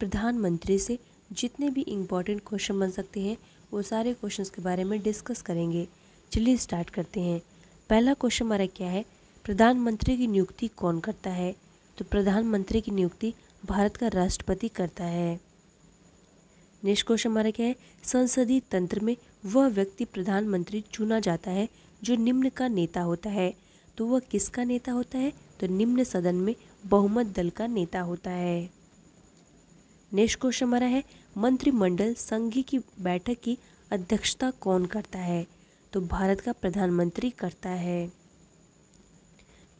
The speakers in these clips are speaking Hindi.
प्रधानमंत्री से जितने भी इम्पोर्टेंट क्वेश्चन बन सकते हैं वो सारे क्वेश्चन के बारे में डिस्कस करेंगे चलिए स्टार्ट करते हैं पहला क्वेश्चन हमारा क्या है प्रधानमंत्री की नियुक्ति कौन करता है तो प्रधानमंत्री की नियुक्ति भारत का राष्ट्रपति करता है नेक्स्ट क्वेश्चन हमारा क्या है संसदीय तंत्र में वह व्यक्ति प्रधानमंत्री चुना जाता है जो निम्न का नेता होता है तो वह किसका नेता होता है तो निम्न सदन में बहुमत दल का नेता होता है नेक्स्ट क्वेश्चन हमारा है मंत्रिमंडल संघ की बैठक की अध्यक्षता कौन करता है तो भारत का प्रधानमंत्री करता है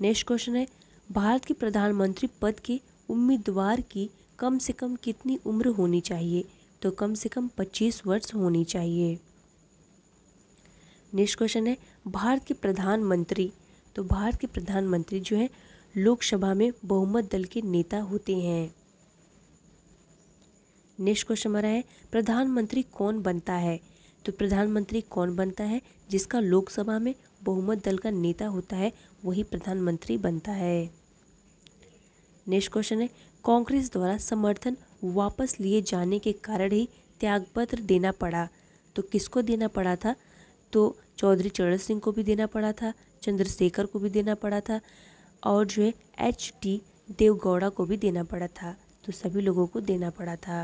नेक्स्ट क्वेश्चन है भारत के प्रधानमंत्री पद के उम्मीदवार की कम से कम कितनी उम्र होनी चाहिए तो कम से कम 25 वर्ष होनी चाहिए नेक्स्ट क्वेश्चन है भारत के प्रधानमंत्री तो भारत के प्रधानमंत्री जो है लोकसभा में बहुमत दल के नेता होते हैं नेक्स्ट क्वेश्चन हमारा है प्रधानमंत्री कौन बनता है तो प्रधानमंत्री कौन बनता है जिसका लोकसभा में बहुमत दल का नेता होता है वही प्रधानमंत्री बनता है नेक्स्ट क्वेश्चन है कांग्रेस द्वारा समर्थन वापस लिए जाने के कारण ही त्यागपत्र देना पड़ा तो किसको देना पड़ा था तो चौधरी चरण सिंह को भी देना पड़ा था चंद्रशेखर को भी देना पड़ा था और जो है एच टी देवगौड़ा को भी देना पड़ा था तो सभी लोगों को देना पड़ा था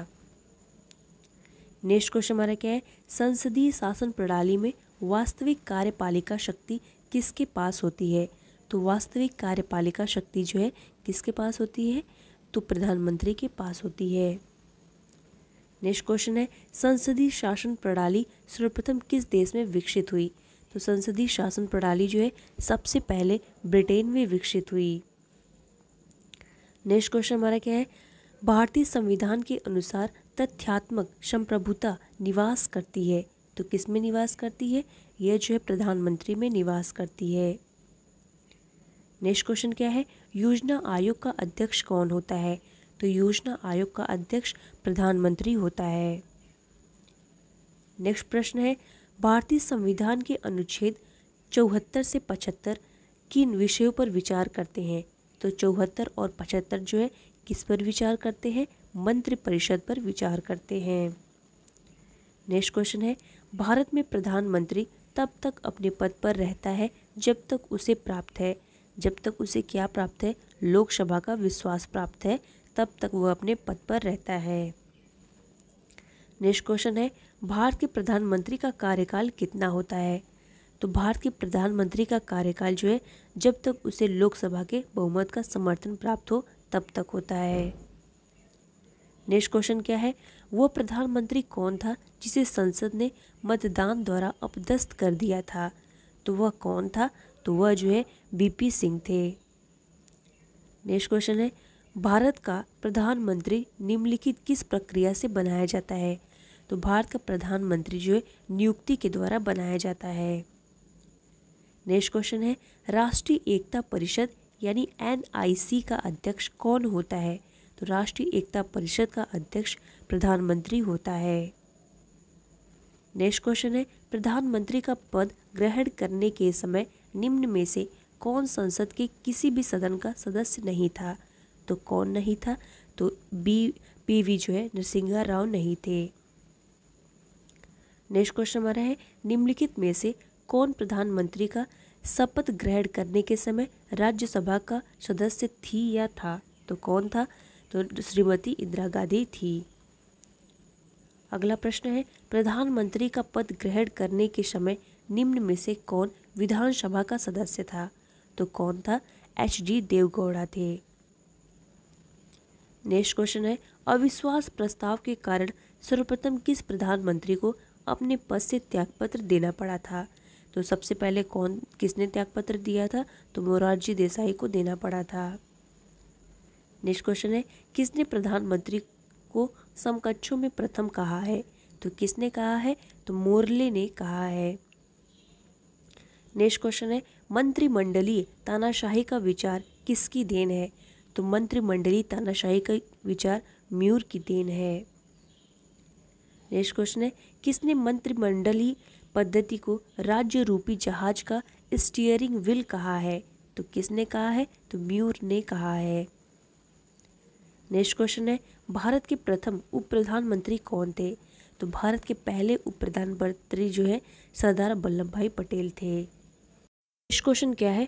नेक्स्ट क्वेश्चन हमारा क्या है संसदीय शासन प्रणाली में वास्तविक कार्यपालिका शक्ति किसके पास होती है तो वास्तविक कार्यपालिका शक्ति जो है किसके पास होती है तो प्रधानमंत्री के पास होती है नेक्स्ट क्वेश्चन है संसदीय शासन प्रणाली सर्वप्रथम किस देश में विकसित हुई तो संसदीय शासन प्रणाली जो है सबसे पहले ब्रिटेन में विकसित हुई नेक्स्ट क्वेश्चन हमारा क्या है भारतीय संविधान के अनुसार तथ्यात्मक संप्रभुता निवास करती है तो किस में निवास करती है यह जो है प्रधानमंत्री में निवास करती है नेक्स्ट क्वेश्चन क्या है योजना आयोग का अध्यक्ष कौन होता है तो योजना आयोग का अध्यक्ष प्रधानमंत्री होता है नेक्स्ट प्रश्न है भारतीय संविधान के अनुच्छेद चौहत्तर से पचहत्तर किन विषयों पर विचार करते हैं तो चौहत्तर और पचहत्तर जो है किस पर विचार करते हैं मंत्रिपरिषद पर विचार करते हैं नेक्स्ट क्वेश्चन है भारत में प्रधानमंत्री तब तक अपने पद पर रहता है जब तक उसे प्राप्त है जब तक उसे क्या प्राप्त है लोकसभा का विश्वास प्राप्त है तब तक वह अपने पद पर रहता है नेक्स्ट क्वेश्चन है भारत के प्रधानमंत्री का कार्यकाल कितना होता है तो भारत के प्रधानमंत्री का कार्यकाल जो है जब तक उसे लोकसभा के बहुमत का समर्थन प्राप्त हो तब तक होता है नेक्स्ट क्वेश्चन क्या है वो प्रधानमंत्री कौन था जिसे संसद ने मतदान द्वारा अपदस्त कर दिया था तो वह कौन था तो वह जो है बीपी सिंह थे नेक्स्ट क्वेश्चन है भारत का प्रधानमंत्री निम्नलिखित किस प्रक्रिया से बनाया जाता है तो भारत का प्रधानमंत्री जो है नियुक्ति के द्वारा बनाया जाता है नेक्स्ट क्वेश्चन है राष्ट्रीय एकता परिषद यानी एनआईसी का अध्यक्ष कौन होता है तो राष्ट्रीय एकता परिषद का अध्यक्ष प्रधानमंत्री होता है नेक्स्ट क्वेश्चन है प्रधानमंत्री का पद ग्रहण करने के समय निम्न में से कौन संसद के किसी भी सदन का सदस्य नहीं था तो कौन नहीं था तो बी वी जो है नरसिंह राव नहीं थे नेक्स्ट क्वेश्चन हमारा है निम्नलिखित में से कौन प्रधानमंत्री का शपथ ग्रहण करने के समय राज्यसभा का सदस्य थी या था तो कौन था तो श्रीमती इंदिरा गांधी थी अगला प्रश्न है प्रधानमंत्री का पद ग्रहण करने के समय निम्न में से कौन विधानसभा का सदस्य था तो कौन था एच डी देवगौड़ा थे नेक्स्ट क्वेश्चन है अविश्वास प्रस्ताव के कारण सर्वप्रथम किस प्रधानमंत्री को अपने पद से त्यागपत्र देना पड़ा था तो सबसे पहले कौन किसने त्यागपत्र दिया था तो मोरारजी देसाई को देना पड़ा था नेक्स्ट क्वेश्चन है किसने प्रधानमंत्री को समकक्षों में प्रथम कहा है तो किसने कहा है तो मोरले ने कहा है नेक्स्ट क्वेश्चन है मंत्रिमंडलीय तानाशाही का विचार किसकी देन है तो मंत्रिमंडलीय तानाशाही का विचार म्यूर की देन है नेक्स्ट क्वेश्चन है किसने मंत्रिमंडलीय पद्धति को राज्य रूपी जहाज का स्टीयरिंग व्हील कहा है तो किसने कहा है तो म्यूर ने कहा है नेक्स्ट क्वेश्चन है भारत के प्रथम उप प्रधानमंत्री कौन थे तो भारत के पहले उप प्रधानमंत्री जो है सरदार वल्लभ भाई पटेल थे नेक्स्ट क्वेश्चन क्या है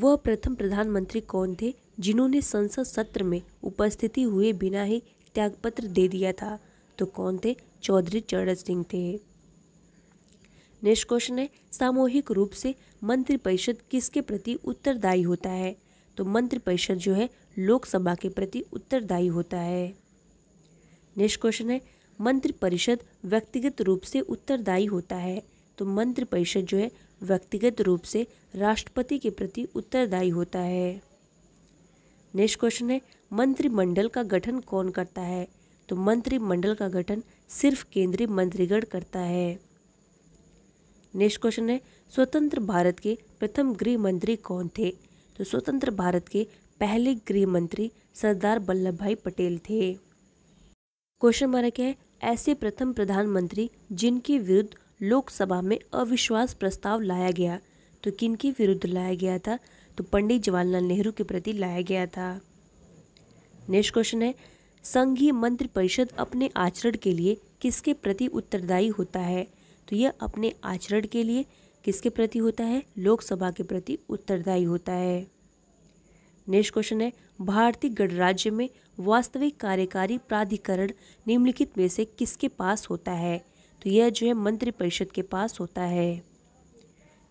वह प्रथम प्रधानमंत्री कौन थे जिन्होंने संसद सत्र में उपस्थिति हुए बिना ही त्यागपत्र दे दिया था तो कौन थे चौधरी चरण सिंह थे नेक्स्ट क्वेश्चन है सामूहिक रूप से मंत्रिपरिषद किसके प्रति उत्तरदायी होता है तो मंत्रिपरिषद जो है लोकसभा के प्रति उत्तरदायी होता है नेक्स्ट क्वेश्चन है मंत्रिपरिषद व्यक्तिगत रूप से उत्तरदायी होता है तो मंत्रिपरिषद जो है व्यक्तिगत रूप से राष्ट्रपति के प्रति उत्तरदायी होता है नेक्स्ट क्वेश्चन है मंत्रिमंडल का गठन कौन करता है तो मंत्रिमंडल का गठन सिर्फ केंद्रीय मंत्रीगण करता है नेक्स्ट क्वेश्चन है स्वतंत्र भारत के प्रथम गृह मंत्री कौन थे तो स्वतंत्र भारत के पहले गृह मंत्री सरदार वल्लभ भाई पटेल थे क्वेश्चन नंबर क्या है ऐसे प्रथम प्रधानमंत्री जिनके विरुद्ध लोकसभा में अविश्वास प्रस्ताव लाया गया तो किन के विरुद्ध लाया गया था तो पंडित जवाहरलाल नेहरू के प्रति लाया गया था नेक्स्ट क्वेश्चन है संघीय मंत्रिपरिषद अपने आचरण के लिए किसके प्रति उत्तरदायी होता है तो यह अपने आचरण के लिए किसके प्रति होता है लोकसभा के प्रति उत्तरदायी होता है नेक्स्ट क्वेश्चन है भारतीय गणराज्य में वास्तविक कार्यकारी प्राधिकरण निम्नलिखित में से किसके पास होता है तो यह जो है मंत्रिपरिषद के पास होता है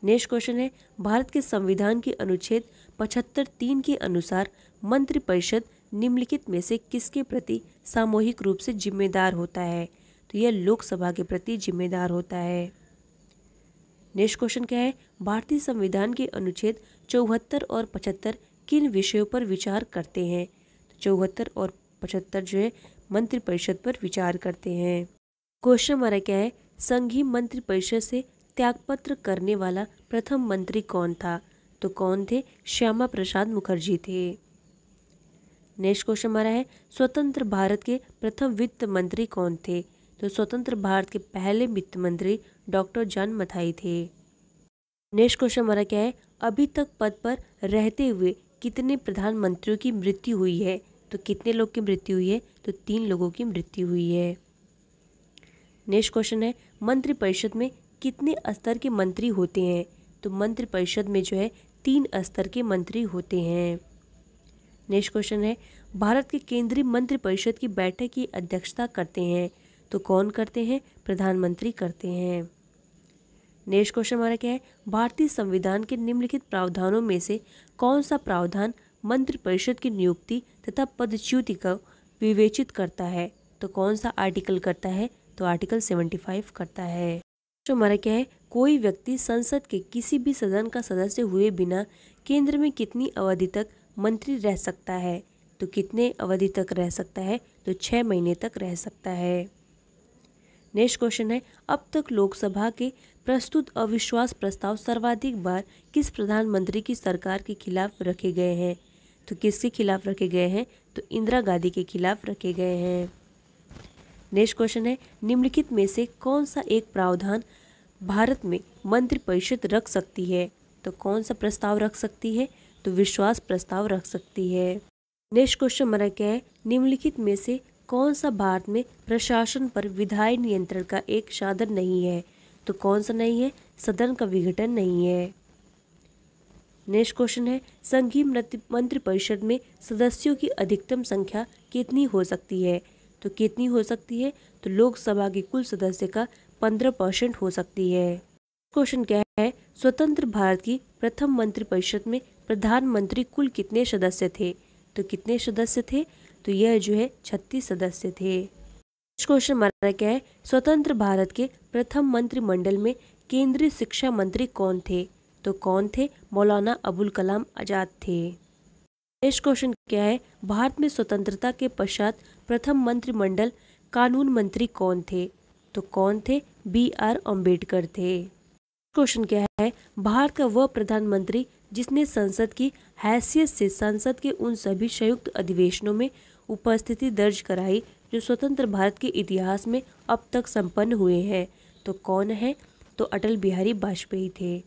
नेक्स्ट क्वेश्चन है भारत के संविधान के अनुच्छेद पचहत्तर तीन के अनुसार मंत्रिपरिषद निम्नलिखित में से किसके प्रति सामूहिक रूप से जिम्मेदार होता है तो यह लोकसभा के प्रति जिम्मेदार होता है नेक्स्ट क्वेश्चन क्या है भारतीय संविधान के अनुच्छेद चौहत्तर और पचहत्तर किन विषयों पर विचार करते हैं चौहत्तर और पचहत्तर जो है मंत्रिपरिषद पर विचार करते हैं क्वेश्चन हमारा क्या है संघी मंत्रिपरिषद से त्यागपत्र करने वाला प्रथम मंत्री कौन था तो कौन थे श्यामा प्रसाद मुखर्जी थे नेक्स्ट क्वेश्चन हमारा है स्वतंत्र भारत के प्रथम वित्त मंत्री कौन थे तो स्वतंत्र भारत के पहले वित्त मंत्री डॉक्टर जॉन मथाई थे नेक्स्ट क्वेश्चन हमारा क्या है अभी तक पद पर रहते हुए कितने प्रधानमंत्रियों की मृत्यु हुई है तो कितने लोग की मृत्यु हुई है तो तीन लोगों की मृत्यु हुई है नेक्स्ट क्वेश्चन है मंत्रिपरिषद में कितने स्तर के मंत्री होते हैं तो मंत्रिपरिषद में जो है तीन स्तर के मंत्री होते हैं नेक्स्ट क्वेश्चन है भारत के केंद्रीय मंत्रिपरिषद की बैठक की अध्यक्षता करते हैं तो कौन करते हैं प्रधानमंत्री करते हैं नेक्स्ट क्वेश्चन हमारा क्या है भारतीय संविधान के निम्नलिखित प्रावधानों में से कौन सा प्रावधान मंत्रिपरिषद की नियुक्ति तथा पदच्युति को विवेचित करता है तो कौन सा आर्टिकल करता है तो आर्टिकल सेवेंटी फाइव करता है तो हमारा क्या है कोई व्यक्ति संसद के किसी भी सदन का सदस्य हुए बिना केंद्र में कितनी अवधि तक मंत्री रह सकता है तो कितने अवधि तक रह सकता है तो छः महीने तक रह सकता है नेक्स्ट क्वेश्चन है अब तक लोकसभा के प्रस्तुत अविश्वास प्रस्ताव सर्वाधिक बार किस प्रधानमंत्री की सरकार के खिलाफ रखे गए हैं तो किसके खिलाफ रखे गए हैं तो इंदिरा गांधी के खिलाफ रखे गए हैं नेक्स्ट क्वेश्चन है निम्नलिखित में से कौन सा एक प्रावधान भारत में मंत्रिपरिषद रख सकती है तो कौन सा प्रस्ताव रख सकती है तो विश्वास प्रस्ताव रख सकती है नेक्स्ट क्वेश्चन हमारा क्या है निम्नलिखित में से कौन सा भारत में प्रशासन पर विधायी नियंत्रण का एक साधन नहीं है तो कौन सा नहीं है सदन का विघटन नहीं है नेक्स्ट क्वेश्चन है संघीय मंत्रिपरिषद परिषद में सदस्यों की अधिकतम संख्या कितनी हो सकती है तो कितनी हो सकती है तो लोकसभा के कुल सदस्य का पंद्रह परसेंट हो सकती है क्वेश्चन क्या है स्वतंत्र भारत की प्रथम मंत्रिपरिषद परिषद में प्रधानमंत्री कुल कितने सदस्य थे तो कितने सदस्य थे तो यह जो है छत्तीस सदस्य थे क्वेश्चन हमारा क्या है स्वतंत्र भारत के प्रथम मंत्रिमंडल में केंद्रीय शिक्षा मंत्री कौन थे तो कौन थे मौलाना अबुल कलाम आज़ाद थे नेक्स्ट क्वेश्चन क्या है भारत में स्वतंत्रता के पश्चात प्रथम मंत्रिमंडल कानून मंत्री कौन थे तो कौन थे बी आर अम्बेडकर थे क्वेश्चन क्या है भारत का वह प्रधानमंत्री जिसने संसद की हैसियत से संसद के उन सभी संयुक्त अधिवेशनों में उपस्थिति दर्ज कराई जो स्वतंत्र भारत के इतिहास में अब तक संपन्न हुए हैं तो कौन है तो अटल बिहारी वाजपेयी थे